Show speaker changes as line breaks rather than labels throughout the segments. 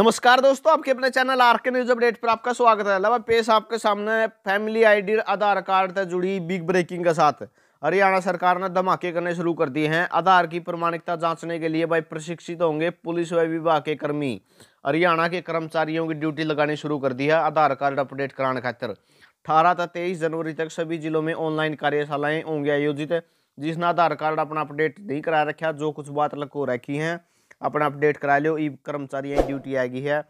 नमस्कार दोस्तों आपके अपने channel R K news update पर आपका स्वागत है लवा पेश आपके सामने फैमिली आईडी आधार कार्ड से जुड़ी बिग ब्रेकिंग के साथ हरियाणा सरकार ने धमाके करने शुरू कर दिए हैं आधार की प्रमाणिकता जांचने के लिए भाई प्रशिक्षित होंगे पुलिस व विभाग के कर्मी हरियाणा के कर्मचारियों की ड्यूटी लगानी शुरू कर दी है आधार कार्ड अपडेट कराने खातर अठारह तथा तेईस जनवरी तक सभी जिलों में ऑनलाइन कार्यशालाएं होंगी आयोजित जिसने आधार कार्ड अपना अपडेट नहीं करा रखा जो कुछ बात लग रखी हैं अपना अपडेट करा लो ई कर्मचारी ड्यूटी आ गई है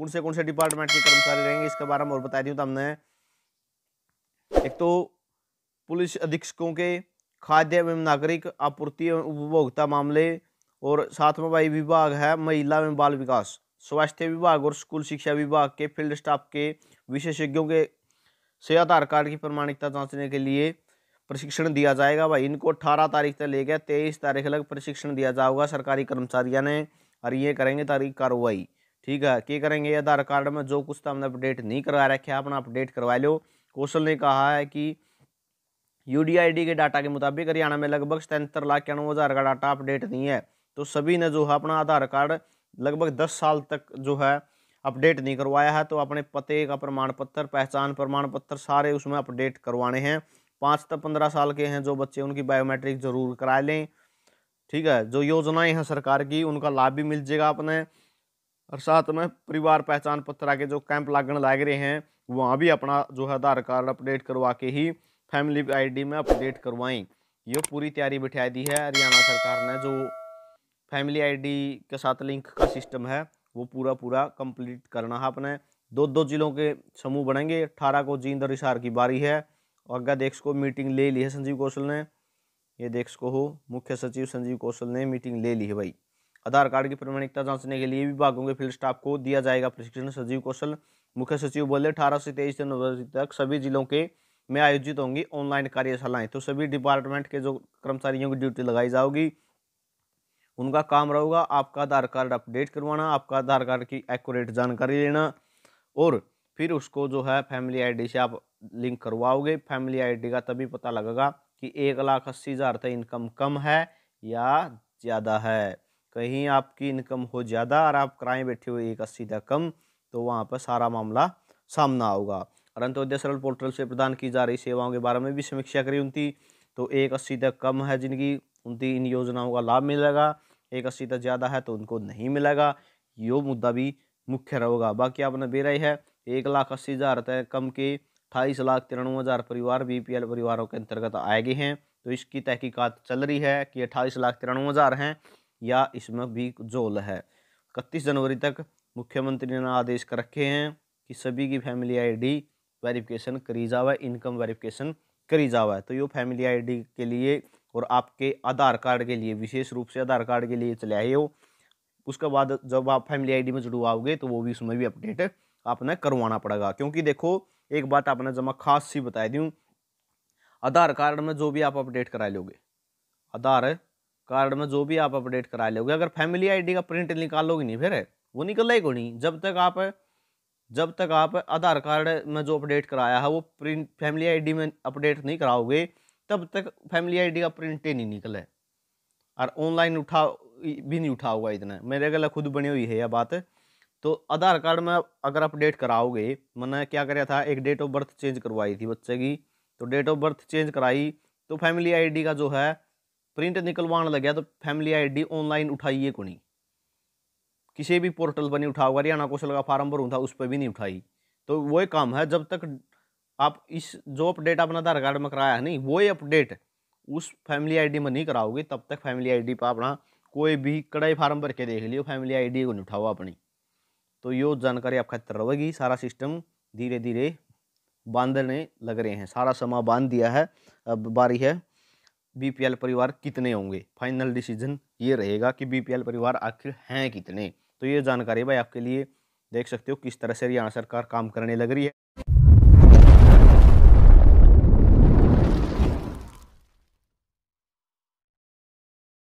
कौन से कौन से डिपार्टमेंट के कर्मचारी रहेंगे इसके बारे में और बता दूँ तो एक तो पुलिस अधीक्षकों के खाद्य एवं नागरिक आपूर्ति एवं उपभोक्ता मामले और साथ में भाई विभाग है महिला एवं बाल विकास स्वास्थ्य विभाग और स्कूल शिक्षा विभाग के फील्ड स्टाफ के विशेषज्ञों के से आधार कार्ड की प्रमाणिकता जांचने के लिए प्रशिक्षण दिया जाएगा भाई इनको अठारह तारीख से लेकर तेईस तारीख तक प्रशिक्षण दिया जाएगा सरकारी कर्मचारियों ने और ये करेंगे तारीख कार्रवाई ठीक है क्या करेंगे आधार कार्ड में जो कुछ था हमने अपडेट नहीं करवा रखे अपना अपडेट करवा लो कौशल ने कहा है कि यू के डाटा के मुताबिक हरियाणा में लगभग सतहत्तर लाख इक्यानवे हज़ार का डाटा अपडेट नहीं है तो सभी ने जो है अपना आधार कार्ड लगभग दस साल तक जो है अपडेट नहीं करवाया है तो अपने पते का प्रमाण पत्र पहचान प्रमाण पत्र सारे उसमें अपडेट करवाने हैं पाँच तक पंद्रह साल के हैं जो बच्चे उनकी बायोमेट्रिक जरूर करा लें ठीक है जो योजनाएं हैं सरकार की उनका लाभ भी मिल जाएगा अपने और साथ में परिवार पहचान पत्र के जो कैंप लागण लाग रहे हैं वहाँ भी अपना जो है आधार कार्ड अपडेट करवा के ही फैमिली आईडी में अपडेट करवाएं ये पूरी तैयारी बिठाई दी है हरियाणा सरकार ने जो फैमिली आई के साथ लिंक का सिस्टम है वो पूरा पूरा कंप्लीट करना है अपने दो दो जिलों के समूह बनेंगे अट्ठारह को जींद और इशार की बारी है अज्ञा देश को मीटिंग ले ली है संजीव कौशल ने ये अध्यक्ष को हो मुख्य सचिव संजीव कौशल ने मीटिंग ले ली है भाई आधार कार्ड की प्रमाणिकता जांचने के लिए विभागों के फील्ड स्टाफ को दिया जाएगा प्रशिक्षण संजीव कौशल मुख्य सचिव बोले अठारह से तेईस जनवरी तक सभी जिलों के में आयोजित होंगी ऑनलाइन कार्यशालाएं तो सभी डिपार्टमेंट के जो कर्मचारियों की ड्यूटी लगाई जाओगी उनका काम रहेगा आपका आधार कार्ड अपडेट करवाना आपका आधार कार्ड की एक्यूरेट जानकारी लेना और फिर उसको जो है फैमिली आईडी से आप लिंक करवाओगे फैमिली आईडी का तभी पता लगेगा कि एक लाख अस्सी हज़ार तक इनकम कम है या ज़्यादा है कहीं आपकी इनकम हो ज़्यादा और आप कराए बैठे हुए एक अस्सी तक कम तो वहाँ पर सारा मामला सामना होगा और अंत्योदय सरल पोर्टल से प्रदान की जा रही सेवाओं के बारे में भी समीक्षा करी उनकी तो एक अस्सी तक कम है जिनकी उनकी इन योजनाओं का लाभ मिलेगा एक अस्सी तक ज़्यादा है तो उनको नहीं मिलेगा यो मुद्दा भी मुख्य रहेगा बाकी आपने बेरा ही है एक लाख अस्सी हज़ार तय कम के अठाईस लाख तिरानवे हज़ार परिवार बीपीएल परिवारों के अंतर्गत आए गए हैं तो इसकी तहकीकात चल रही है कि अट्ठाईस लाख तिरानवे हज़ार हैं या इसमें भी जोल है इकतीस जनवरी तक मुख्यमंत्री ने आदेश कर रखे हैं कि सभी की फैमिली आईडी वेरिफिकेशन करी जावे इनकम वेरिफिकेशन करी जावे तो ये फैमिली आईडी के लिए और आपके आधार कार्ड के लिए विशेष रूप से आधार कार्ड के लिए चले आए हो उसके बाद जब आप फैमिली आईडी में जुड़वाओगे तो वो भी उसमें भी अपडेट आपने करवाना पड़ेगा क्योंकि देखो एक बात आपने जमा खास सी बता दूँ आधार कार्ड में जो भी आप अपडेट करा लोगे आधार कार्ड में जो भी आप अपडेट करा लोगे अगर फैमिली आईडी का प्रिंट निकालोगे नहीं फिर वो निकलेगा नहीं जब तक आप जब तक आप आधार कार्ड में जो अपडेट कराया है वो प्रिंट फैमिली आईडी में अपडेट नहीं कराओगे तब तक फैमिली आईडी का प्रिंट ही नहीं निकले और ऑनलाइन उठा भी नहीं उठा हुआ इतना मेरे गला खुद बनी हुई है यह बात तो आधार कार्ड में अगर अपडेट कराओगे मैंने क्या कराया था एक डेट ऑफ बर्थ चेंज करवाई थी बच्चे की तो डेट ऑफ बर्थ चेंज कराई तो फैमिली आईडी का जो है प्रिंट निकलवाने लग गया तो फैमिली आईडी ऑनलाइन उठाइए को नहीं किसी भी पोर्टल पर नहीं उठाओ हरियाणा कौशल का फार्म भरूँ था उस पर भी नहीं उठाई तो वो एक काम है जब तक आप इस जो अपडेट आपने आधार कार्ड में कराया है नहीं वो ही अपडेट उस फैमिली आई में नहीं कराओगे तब तक फैमिली आई पर अपना कोई भी कड़ाई फार्म भर के देख लियो फैमिली आई को नहीं उठाओ अपनी तो यो जानकारी आपका खातर रहेगी सारा सिस्टम धीरे धीरे बांधने लग रहे हैं सारा समा बांध दिया है अब बारी है बीपीएल परिवार कितने होंगे फाइनल डिसीजन ये रहेगा कि बीपीएल परिवार आखिर हैं कितने तो ये जानकारी भाई आपके लिए देख सकते हो किस तरह से हरियाणा सरकार काम करने लग रही है